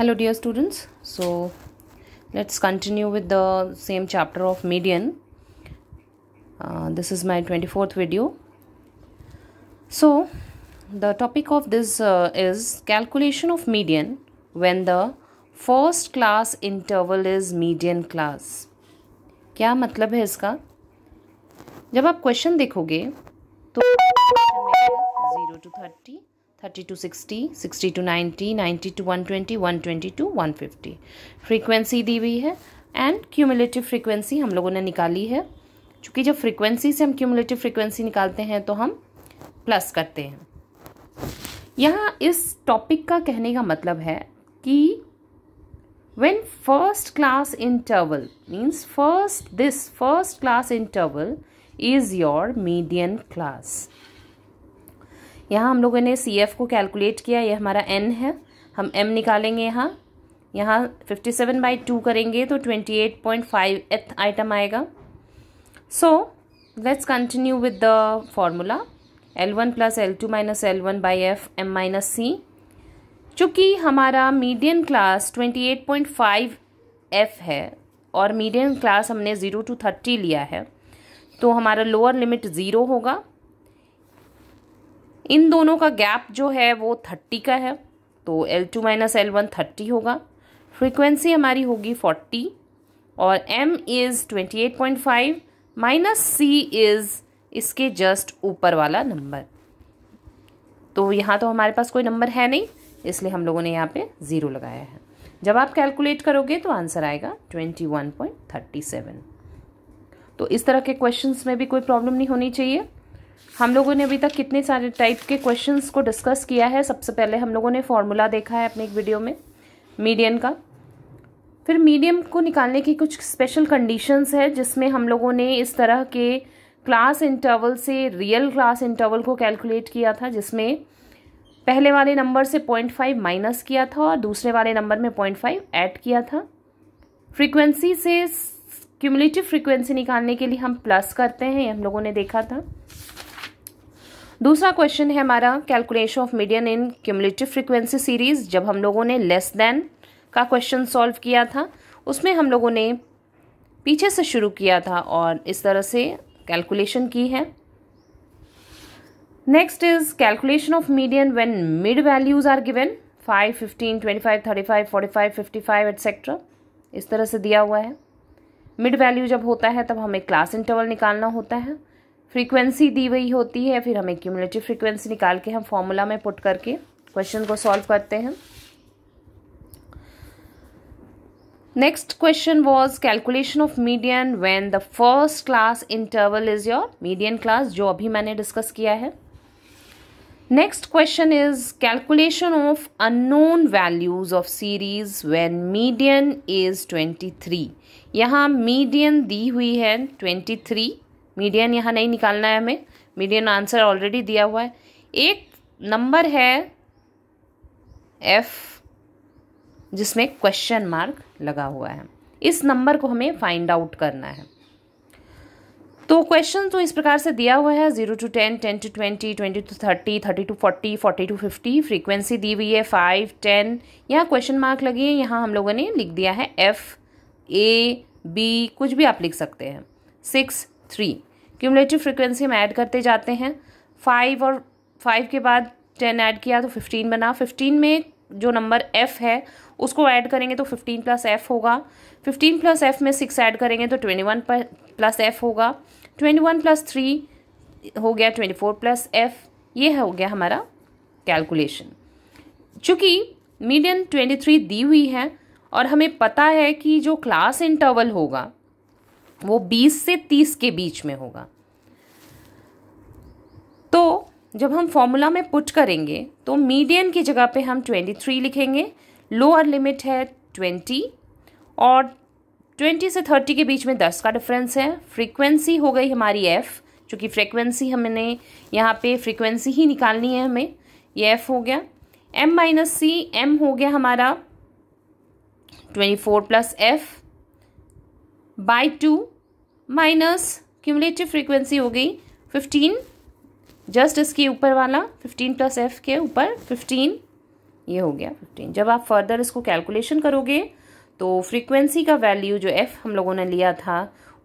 hello dear students so let's continue with the same chapter of median uh, this is my 24th video so the topic of this uh, is calculation of median when the first class interval is median class क्या मतलब है इसका जब आप question देखोगे तो zero to thirty thirty to sixty sixty to ninety ninety to one twenty one twenty to one fifty frequency दी हुई है एंड क्यूमुलेटिव फ्रीक्वेंसी हम लोगों ने निकाली है चूँकि जब फ्रीक्वेंसी से हम क्यूमुलेटिव फ्रीक्वेंसी निकालते हैं तो हम प्लस करते हैं यहाँ इस टॉपिक का कहने का मतलब है कि when first class interval means first this first class interval is your median class यहाँ हम लोगों ने सी एफ को कैलकुलेट किया ये हमारा एन है हम एम निकालेंगे यहाँ यहाँ फिफ्टी सेवन बाई टू करेंगे तो twenty eight point five eighth item आएगा so let's continue with the formula L one plus L two minus L one by F M minus C चूँकि हमारा medium class twenty eight point five F है और medium class हमने zero to thirty लिया है तो हमारा lower limit zero होगा इन दोनों का गैप जो है वो थर्टी का है तो L two minus L one thirty होगा फ्रीक्वेंसी हमारी होगी फोर्टी और M is twenty eight point five minus C is इसके जस्ट ऊपर वाला नंबर तो यहाँ तो हमारे पास कोई नंबर है नहीं इसलिए हम लोगों ने यहाँ पे ज़ीरो लगाया है जब आप कैलकुलेट करोगे तो आंसर आएगा twenty one point thirty seven तो इस तरह के क्वेश्चंस में भी कोई प्रॉब्लम नहीं होनी चाहिए हम लोगों ने अभी तक कितने सारे टाइप के क्वेश्चंस को डिस्कस किया है सबसे पहले हम लोगों ने फॉर्मूला देखा है अपने एक वीडियो में मीडियन का फिर मीडियम को निकालने की कुछ स्पेशल कंडीशंस है जिसमें हम लोगों ने इस तरह के क्लास इंटरवल से रियल क्लास इंटरवल को कैलकुलेट किया था जिसमें पहले वाले नंबर से पॉइंट फाइव माइनस किया था और दूसरे वाले नंबर में पॉइंट फाइव ऐड किया था फ्रीक्वेंसी से क्यूमुलेटिव फ्रिक्वेंसी निकालने के लिए हम प्लस करते हैं हम लोगों ने देखा था दूसरा क्वेश्चन है हमारा calculation of median in cumulative frequency series जब हम लोगों ने लेस देन का क्वेश्चन सॉल्व किया था उसमें हम लोगों ने पीछे से शुरू किया था और इस तरह से कैलकुलेशन की है next is calculation of median when mid values are given five fifteen twenty five thirty five forty five fifty five etcetera इस तरह से दिया हुआ है मिड वैल्यू जब होता है तब हमें क्लास इंटरवल निकालना होता है फ्रीक्वेंसी दी हुई होती है फिर हमें क्यूमुलेटिव फ्रीक्वेंसी निकाल के हम फॉर्मूला में पुट करके क्वेश्चन को सॉल्व करते हैं next question was calculation of median when the first class interval is your median class जो अभी मैंने डिस्कस किया है next question is calculation of unknown values of series when median is twenty three यहाँ median दी हुई है twenty three median यहाँ नहीं निकालना है हमें मीडियन आंसर ऑलरेडी दिया हुआ है एक नंबर है एफ जिसमें क्वेश्चन मार्क लगा हुआ है इस नंबर को हमें फाइंड आउट करना है तो क्वेश्चन तो इस प्रकार से दिया हुआ है zero to ten ten to twenty twenty to thirty thirty to forty forty to fifty frequency दी हुई है फाइव टेन यहाँ क्वेश्चन मार्क लगी है यहाँ हम लोगों ने लिख दिया है एफ ए बी कुछ भी आप लिख सकते हैं सिक्स थ्री क्यूमलेटिव फ्रिक्वेंसी हम ऐड करते जाते हैं फाइव और फाइव के बाद टेन ऐड किया तो फिफ्टीन बना फिफ्टीन में जो नंबर एफ़ है उसको ऐड करेंगे तो फिफ्टीन प्लस एफ़ होगा फिफ्टीन प्लस एफ़ में सिक्स ऐड करेंगे तो ट्वेंटी वन प्लस एफ़ होगा ट्वेंटी वन प्लस थ्री हो गया ट्वेंटी फोर प्लस एफ़ ये हो गया हमारा कैलकुलेशन चूँकि मीडियम ट्वेंटी थ्री दी हुई है और हमें पता है कि जो क्लास इंटरवल होगा वो 20 से 30 के बीच में होगा तो जब हम फॉर्मूला में पुट करेंगे तो मीडियन की जगह पे हम 23 लिखेंगे लोअर लिमिट है 20 और 20 से 30 के बीच में 10 का डिफरेंस है फ्रीक्वेंसी हो गई हमारी एफ़ चूँकि फ्रीक्वेंसी हमने यहाँ पे फ्रीक्वेंसी ही निकालनी है हमें ये एफ हो गया एम माइनस सी एम हो गया हमारा twenty four plus F by two minus cumulative frequency हो गई फिफ्टीन जस्ट इसके ऊपर वाला फिफ्टीन प्लस एफ के ऊपर फिफ्टीन ये हो गया फिफ्टीन जब आप फर्दर इसको कैलकुलेशन करोगे तो फ्रीक्वेंसी का वैल्यू जो एफ हम लोगों ने लिया था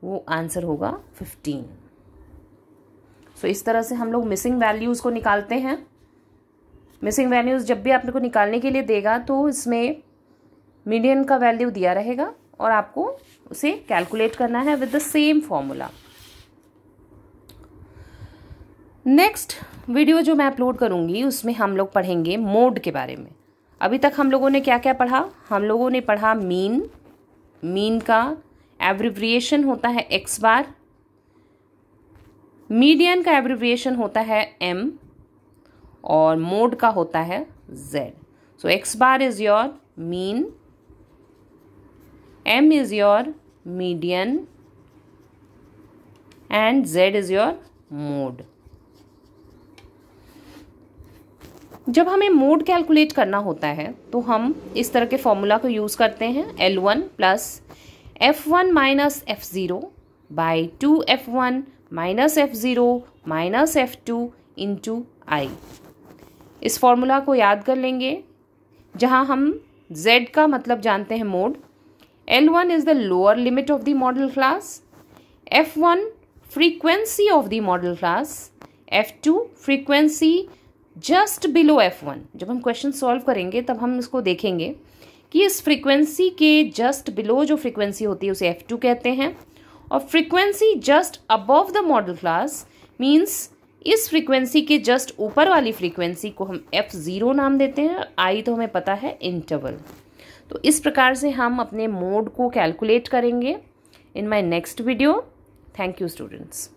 वो आंसर होगा फिफ्टीन सो so, इस तरह से हम लोग मिसिंग वैल्यूज़ को निकालते हैं मिसिंग वैल्यूज़ जब भी आपने को निकालने के लिए देगा तो इसमें मीडियन का वैल्यू दिया रहेगा और आपको उसे कैलकुलेट करना है with the same formula next video जो मैं अपलोड करूंगी उसमें हम लोग पढ़ेंगे मोड के बारे में अभी तक हम लोगों ने क्या क्या पढ़ा हम लोगों ने पढ़ा मीन मीन का एब्रिविएशन होता है एक्स बार मीडियन का एब्रिविएशन होता है एम और मोड का होता है Z so X bar is your mean m is your median and z is your mode जब हमें मोड कैलकुलेट करना होता है तो हम इस तरह के फॉर्मूला को यूज़ करते हैं L1 one plus F one minus F zero by two F one minus F zero minus F two into I इस फॉर्मूला को याद कर लेंगे जहाँ हम z का मतलब जानते हैं mode one is the lower limit of the modal class F one frequency of the modal class F two frequency just below F one जब हम क्वेश्चन सॉल्व करेंगे तब हम इसको देखेंगे कि इस फ्रीक्वेंसी के जस्ट बिलो जो फ्रीक्वेंसी होती है उसे एफ टू कहते हैं और frequency just above the modal class means इस फ्रीक्वेंसी के जस्ट ऊपर वाली फ्रीक्वेंसी को हम एफ ज़ीरो नाम देते हैं आई तो हमें पता है इंटरवल तो इस प्रकार से हम अपने मोड को कैलकुलेट करेंगे in my next video thank you students